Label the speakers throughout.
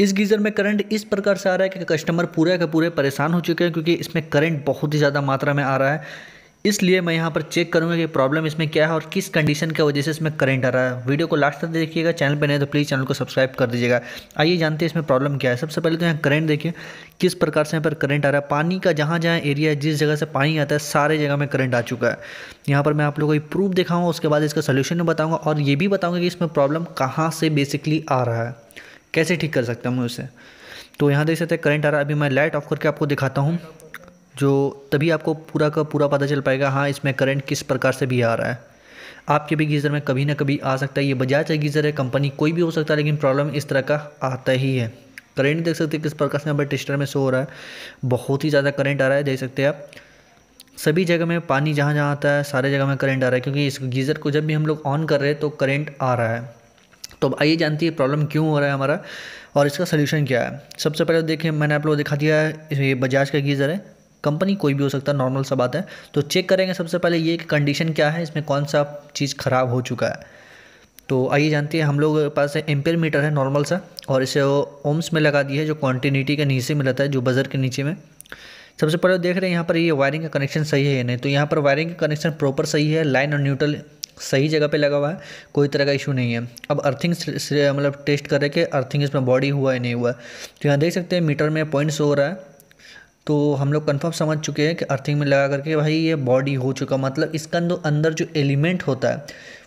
Speaker 1: इस गीज़र में करंट इस प्रकार से आ रहा है कि कस्टमर पूरे का पूरे परेशान हो चुके हैं क्योंकि इसमें करंट बहुत ही ज़्यादा मात्रा में आ रहा है इसलिए मैं यहाँ पर चेक करूँगा कि प्रॉब्लम इसमें क्या है और किस कंडीशन की वजह से इसमें करंट आ रहा है वीडियो को लास्ट तक देखिएगा चैनल पर नहीं तो प्लीज़ चैनल को सब्सक्राइब कर दीजिएगा आइए जानते हैं इसमें प्रॉब्लम क्या है सबसे पहले तो यहाँ करंट देखिए किस प्रकार से यहाँ पर करंट आ रहा है पानी का जहाँ जहाँ एरिया है जिस जगह से पानी आता है सारे जगह में करंट आ चुका है यहाँ पर मैं आप लोगों को प्रूफ दिखाऊँगा उसके बाद इसका सोल्यूशन बताऊँगा और ये भी बताऊँगा कि इसमें प्रॉब्लम कहाँ से बेसिकली आ रहा है कैसे ठीक कर सकता हूँ मैं उसे तो यहाँ देख सकते हैं करंट आ रहा है अभी मैं लाइट ऑफ करके आपको दिखाता हूँ जो तभी आपको पूरा का पूरा पता चल पाएगा हाँ इसमें करंट किस प्रकार से भी आ रहा है आपके भी गीज़र में कभी ना कभी आ सकता है ये बजाज का गीज़र है कंपनी कोई भी हो सकता है लेकिन प्रॉब्लम इस तरह का आता ही है करंट देख सकते हैं किस प्रकार से यहाँ टेस्टर में शो हो रहा है बहुत ही ज़्यादा करंट आ रहा है देख सकते हैं आप सभी जगह में पानी जहाँ जहाँ आता है सारे जगह में करंट आ रहा है क्योंकि इस गीज़र को जब भी हम लोग ऑन कर रहे हैं तो करंट आ रहा है तो अब आइए जानते हैं प्रॉब्लम क्यों हो रहा है हमारा और इसका सलूशन क्या है सबसे पहले तो देखिए मैंने आप लोगों को दिखा दिया है ये बजाज का गीज़र है कंपनी कोई भी हो सकता है नॉर्मल सा बात है तो चेक करेंगे सबसे पहले ये कि कंडीशन क्या है इसमें कौन सा चीज़ ख़राब हो चुका है तो आइए जानते हैं हम लोग के पास एम्पेयर मीटर है नॉर्मल सा और इसे ओम्स में लगा दी है जो क्वान्टिटी के नीचे में रहता है जो बजर के नीचे में सबसे पहले तो देख रहे हैं यहाँ पर ये वायरिंग का कनेक्शन सही है या नहीं तो यहाँ पर वायरिंग का कनेक्शन प्रॉपर सही है लाइन और न्यूट्रल सही जगह पे लगा हुआ है कोई तरह का इशू नहीं है अब अर्थिंग मतलब टेस्ट कर रहे कि अर्थिंग इसमें बॉडी हुआ है नहीं हुआ तो यहाँ देख सकते हैं मीटर में पॉइंट्स हो रहा है तो हम लोग कन्फर्म समझ चुके हैं कि अर्थिंग में लगा करके भाई ये बॉडी हो चुका मतलब इसका अंदर जो एलिमेंट होता है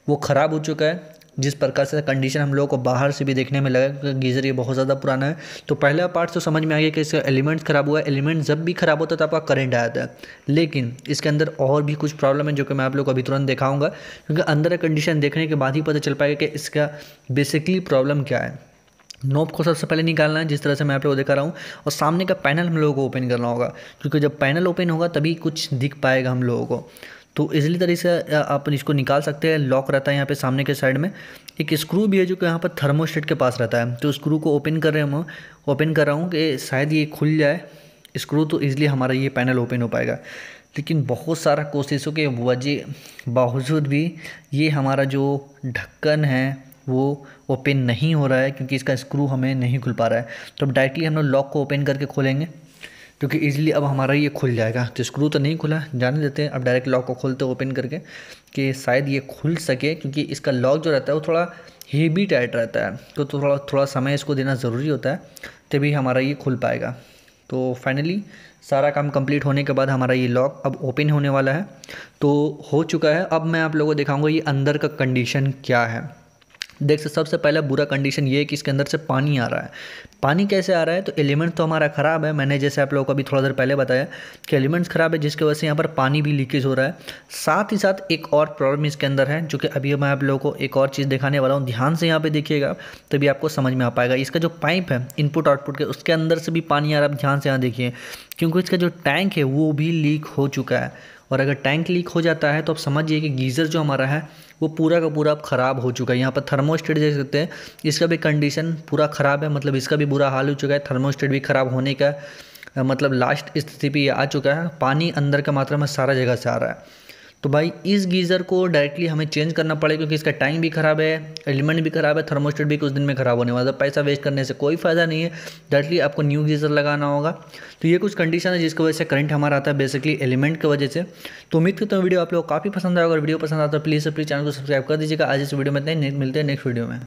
Speaker 1: वो ख़राब हो चुका है जिस प्रकार से कंडीशन हम लोगों को बाहर से भी देखने में लगा गीज़र ये बहुत ज़्यादा पुराना है तो पहला पार्ट तो समझ में आ गया कि इसका एलिमेंट्स ख़राब हुआ एलिमेंट जब भी ख़राब होता है तो आपका करंट आया था लेकिन इसके अंदर और भी कुछ प्रॉब्लम है जो कि मैं आप लोग को अभी तुरंत दिखाऊँगा क्योंकि अंदर कंडीशन देखने के बाद ही पता चल पाएगा कि इसका बेसिकली प्रॉब्लम क्या है नोब को सबसे पहले निकालना है जिस तरह से मैं आप लोगों को दिखा रहा हूँ और सामने का पैनल हम लोगों को ओपन करना होगा क्योंकि जब पैनल ओपन होगा तभी कुछ दिख पाएगा हम लोगों को तो ईजिली तरीके से आप इसको निकाल सकते हैं लॉक रहता है यहाँ पे सामने के साइड में एक स्क्रू भी है जो कि यहाँ पर थर्मोस्टेट के पास रहता है तो स्क्रू को ओपन कर रहे हैं ओपन कर रहा हूँ कि शायद ये खुल जाए स्क्रू तो ईज़िली हमारा ये पैनल ओपन हो पाएगा लेकिन बहुत सारा कोशिशों के वजह बावजूद भी ये हमारा जो ढक्कन है वो ओपन नहीं हो रहा है क्योंकि इसका स्क्रू हमें नहीं खुल पा रहा है तो अब डायरेक्टली हम लोग लॉक को ओपन करके खोलेंगे क्योंकि ईजिली अब हमारा ये खुल जाएगा तो स्क्रू तो नहीं खुला जाने देते हैं अब डायरेक्ट लॉक को खोलते ओपन करके कि शायद ये खुल सके क्योंकि इसका लॉक जो रहता है वो थोड़ा हेवी टाइट रहता है तो थोड़ा थोड़ा समय इसको देना ज़रूरी होता है तभी हमारा ये खुल पाएगा तो फाइनली सारा काम कंप्लीट होने के बाद हमारा ये लॉक अब ओपन होने वाला है तो हो चुका है अब मैं आप लोगों को दिखाऊंगा ये अंदर का कंडीशन क्या है देख सकते तो सबसे पहला बुरा कंडीशन ये है कि इसके अंदर से पानी आ रहा है पानी कैसे आ रहा है तो एलिमेंट तो हमारा ख़राब है मैंने जैसे आप लोगों को अभी थोड़ा देर पहले बताया कि एलिमेंट्स ख़राब है जिसकी वजह से यहाँ पर पानी भी लीकेज हो रहा है साथ ही साथ एक और प्रॉब्लम इसके अंदर है जो कि अभी मैं आप लोगों को एक और चीज़ दिखाने वाला हूँ ध्यान से यहाँ पर देखिएगा तभी आपको समझ में आ पाएगा इसका जो पाइप है इनपुट आउटपुट के उसके अंदर से भी पानी आ रहा है ध्यान से यहाँ देखिए क्योंकि इसका जो टैंक है वो भी लीक हो चुका है और अगर टैंक लीक हो जाता है तो आप समझिए कि गीज़र जो हमारा है वो पूरा का पूरा अब ख़राब हो चुका है यहाँ पर थर्मोस्टेट देख सकते हैं इसका भी कंडीशन पूरा ख़राब है मतलब इसका भी बुरा हाल हो चुका है थर्मोस्टेट भी ख़राब होने का मतलब लास्ट स्थिति पे आ चुका है पानी अंदर का मात्रा में सारा जगह से आ रहा है तो भाई इस गीज़र को डायरेक्टली हमें चेंज करना पड़ेगा क्योंकि इसका टाइम भी ख़राब है एलिमेंट भी ख़राब है थर्मोस्टेट भी कुछ दिन में ख़राब होने वाला है तो पैसा वेस्ट करने से कोई फ़ायदा नहीं है डायरेक्टली आपको न्यू गीज़र लगाना होगा तो ये कुछ कंडीशन है जिसकी वजह से करंट हमारा आता है बेसिकली एलिमेंट की वजह से तो उम्मीद करता हूँ वीडियो आप लोग काफ़ी पसंद आएगा अगर वीडियो पसंद आता है प्लीज़ प्लीज़ चैनल को सब्सक्राइब कर दीजिएगा आज इस वीडियो में इतना मिलते हैं नेक्स्ट वीडियो में